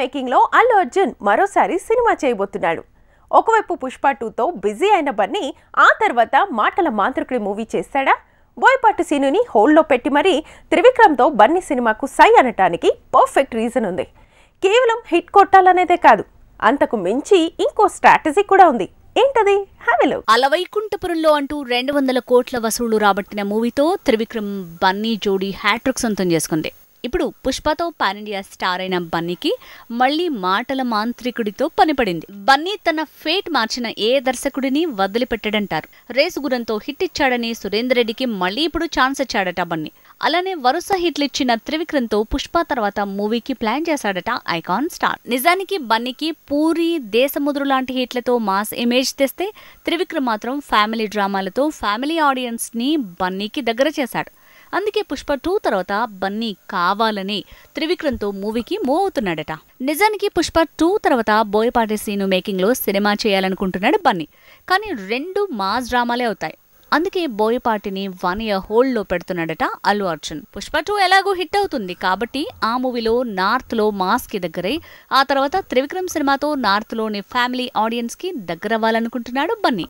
మేకింగ్లో అల్లు అర్జున్ మరోసారి సినిమా చేయబోతున్నాడు ఒకవైపు పుష్ప టూతో బిజీ అయిన బన్నీ ఆ తర్వాత మాటల మాంత్రికుడి మూవీ చేస్తాడా బోయపాటి సీనుని హోల్డ్లో పెట్టి మరీ త్రివిక్రమ్తో బన్నీ సినిమాకు సై అనటానికి పర్ఫెక్ట్ రీజన్ ఉంది కేవలం హిట్ కొట్టాలనేదే కాదు అంతకు మించి ఇంకో స్ట్రాటజీ కూడా ఉంది ఏంటది అలవైకుంఠపురంలో అంటూ రెండు వందల కోట్ల వసూళ్లు రాబట్టిన మూవీతో త్రివిక్రమ్ బన్నీ జోడీ హ్యాట్రిక్ సొంతం చేసుకుంది ఇప్పుడు పుష్పతో పాన్ ఇండియా స్టార్ అయిన బన్నీకి మళ్ళీ మాటల మాంత్రికుడితో పనిపడింది బన్నీ తన ఫేట్ మార్చిన ఏ దర్శకుడిని వదిలిపెట్టడంటారు రేసు గురంతో హిట్ ఇచ్చాడని సురేందర్ రెడ్డికి మళ్ళీ ఇప్పుడు ఛాన్స్ ఇచ్చాడట బన్నీ అలానే వరుస హిట్లిచ్చిన త్రివిక్రమ్తో పుష్ప తర్వాత మూవీకి ప్లాన్ చేశాడట ఐకాన్ స్టార్ నిజానికి బన్నీకి పూరి దేశముద్రు లాంటి హిట్లతో మాస్ ఇమేజ్ తెస్తే త్రివిక్రమ్ మాత్రం ఫ్యామిలీ డ్రామాలతో ఫ్యామిలీ ని బన్నీకి దగ్గర చేశాడు అందుకే పుష్ప టూ తర్వాత బన్నీ కావాలని త్రివిక్రమ్తో మూవీకి మూవ్ అవుతున్నాడట నిజానికి పుష్ప టూ తర్వాత బోయపాటి సీను మేకింగ్లో సినిమా చేయాలనుకుంటున్నాడు బన్నీ కానీ రెండు మాస్ డ్రామాలే అవుతాయి అందుకే బోయపాటిని వన్ ఇయర్ హోల్డ్లో పెడుతున్నాడట అల్లు అర్జున్ పుష్ప టూ ఎలాగో హిట్ అవుతుంది కాబట్టి ఆ మూవీలో నార్త్లో మాస్కి దగ్గరై ఆ తర్వాత త్రివిక్రమ్ సినిమాతో నార్త్లోని ఫ్యామిలీ ఆడియన్స్కి దగ్గర అవ్వాలనుకుంటున్నాడు బన్నీ